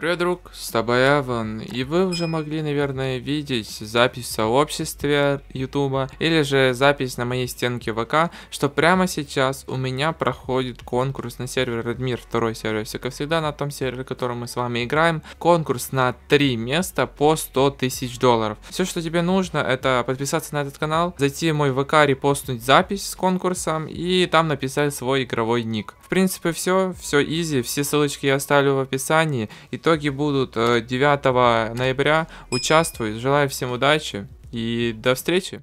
Привет, друг, с тобой Эван, и вы уже могли, наверное, видеть запись в сообществе Ютуба или же запись на моей стенке ВК, что прямо сейчас у меня проходит конкурс на сервер Redmir, второй сервер, все как всегда на том сервере, котором мы с вами играем, конкурс на 3 места по 100 тысяч долларов. Все, что тебе нужно, это подписаться на этот канал, зайти в мой ВК, репостнуть запись с конкурсом и там написать свой игровой ник. В принципе, все, все изи, все ссылочки я оставлю в описании, и Итоги будут 9 э, ноября. Участвуй. Желаю всем удачи и до встречи.